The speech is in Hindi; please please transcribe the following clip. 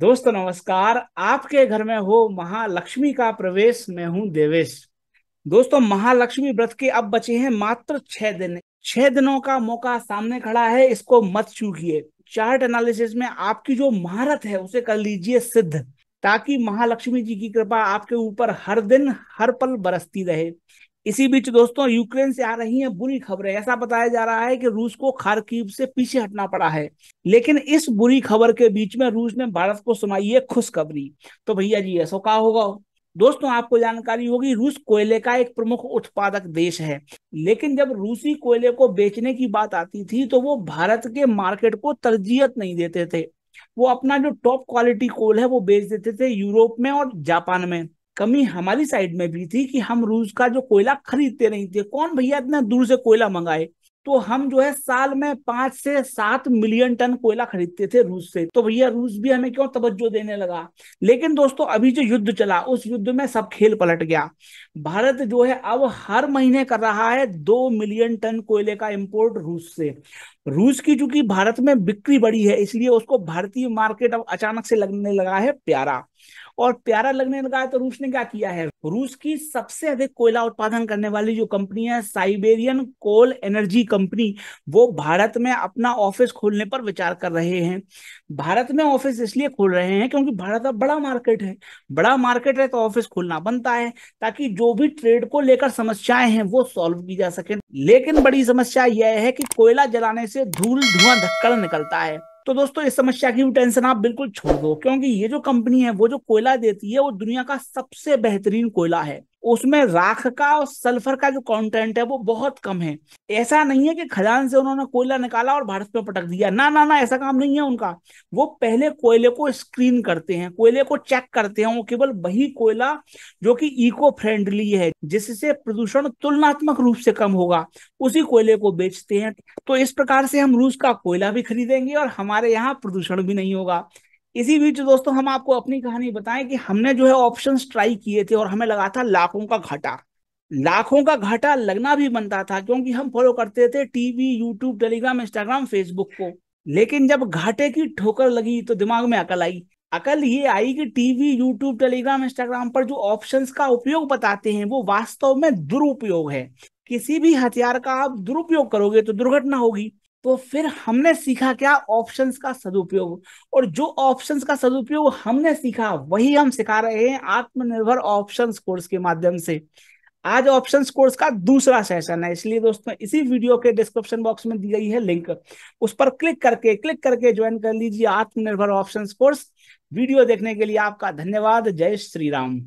दोस्तों नमस्कार आपके घर में हो महालक्ष्मी का प्रवेश मैं हूं देवेश दोस्तों महालक्ष्मी व्रत के अब बचे हैं मात्र छह दिन छह दिनों का मौका सामने खड़ा है इसको मत चूकिए चार्ट एनालिसिस में आपकी जो महारत है उसे कर लीजिए सिद्ध ताकि महालक्ष्मी जी की कृपा आपके ऊपर हर दिन हर पल बरसती रहे इसी बीच दोस्तों यूक्रेन से आ रही हैं बुरी खबरें ऐसा बताया जा रहा है कि रूस को खारकीव से पीछे हटना पड़ा है लेकिन इस बुरी खबर के बीच में रूस ने भारत को सुनाई है खुशखबरी तो भैया जी ऐसा कहा होगा दोस्तों आपको जानकारी होगी रूस कोयले का एक प्रमुख उत्पादक देश है लेकिन जब रूसी कोयले को बेचने की बात आती थी तो वो भारत के मार्केट को तरजीहत नहीं देते थे वो अपना जो टॉप क्वालिटी कोल है वो बेच देते थे यूरोप में और जापान में कमी हमारी साइड में भी थी कि हम रूस का जो कोयला खरीदते नहीं थे कौन भैया इतना दूर से कोयला मंगाए तो हम जो है साल में पांच से सात मिलियन टन कोयला खरीदते थे रूस से तो भैया रूस भी हमें क्यों तवज्जो देने लगा लेकिन दोस्तों अभी जो युद्ध चला उस युद्ध में सब खेल पलट गया भारत जो है अब हर महीने कर रहा है दो मिलियन टन कोयले का इम्पोर्ट रूस से रूस की चूंकि भारत में बिक्री बढ़ी है इसलिए उसको भारतीय मार्केट अब अचानक से लगने लगा है प्यारा और प्यारा लगने लगा तो रूस ने क्या किया है रूस की सबसे अधिक कोयला उत्पादन करने वाली जो कंपनी है साइबेरियन कोल एनर्जी कंपनी वो भारत में अपना ऑफिस खोलने पर विचार कर रहे हैं भारत में ऑफिस इसलिए खोल रहे हैं क्योंकि भारत अब बड़ा मार्केट है बड़ा मार्केट है तो ऑफिस खोलना बनता है ताकि जो भी ट्रेड को लेकर समस्याएं हैं वो सॉल्व की जा सके लेकिन बड़ी समस्या यह है कि कोयला जलाने से धूल धुआं धक्कड़ निकलता है तो दोस्तों इस समस्या की भी टेंशन आप बिल्कुल छोड़ दो क्योंकि ये जो कंपनी है वो जो कोयला देती है वो दुनिया का सबसे बेहतरीन कोयला है उसमें राख का और सल्फर का जो कंटेंट है वो बहुत कम है ऐसा नहीं है कि खदान से उन्होंने कोयला निकाला और भारत में पटक दिया ना ना ना ऐसा काम नहीं है उनका वो पहले कोयले को स्क्रीन करते हैं कोयले को चेक करते हैं वो केवल वही कोयला जो कि इको फ्रेंडली है जिससे प्रदूषण तुलनात्मक रूप से कम होगा उसी कोयले को बेचते हैं तो इस प्रकार से हम रूस का कोयला भी खरीदेंगे और हमारे यहाँ प्रदूषण भी नहीं होगा इसी बीच दोस्तों हम आपको अपनी कहानी बताएं कि हमने जो है ऑप्शन ट्राई किए थे और हमें लगा था लाखों का घाटा लाखों का घाटा लगना भी बनता था क्योंकि हम फॉलो करते थे TV YouTube Telegram Instagram Facebook को लेकिन जब घाटे की ठोकर लगी तो दिमाग में अकल आई अकल ये आई कि टीवी यूट्यूब टेलीग्राम इंस्टाग्राम पर जो ऑप्शन का उपयोग बताते हैं वो वास्तव में दुरुपयोग है किसी भी हथियार का आप दुरुपयोग करोगे तो दुर्घटना होगी तो फिर हमने सीखा क्या ऑप्शंस का सदुपयोग और जो ऑप्शंस का सदुपयोग हमने सीखा वही हम सिखा रहे हैं आत्मनिर्भर ऑप्शंस कोर्स के माध्यम से आज ऑप्शन कोर्स का दूसरा सेशन है इसलिए दोस्तों इसी वीडियो के डिस्क्रिप्शन बॉक्स में दी गई है लिंक उस पर क्लिक करके क्लिक करके ज्वाइन कर लीजिए आत्मनिर्भर ऑप्शन कोर्स वीडियो देखने के लिए आपका धन्यवाद जय श्री राम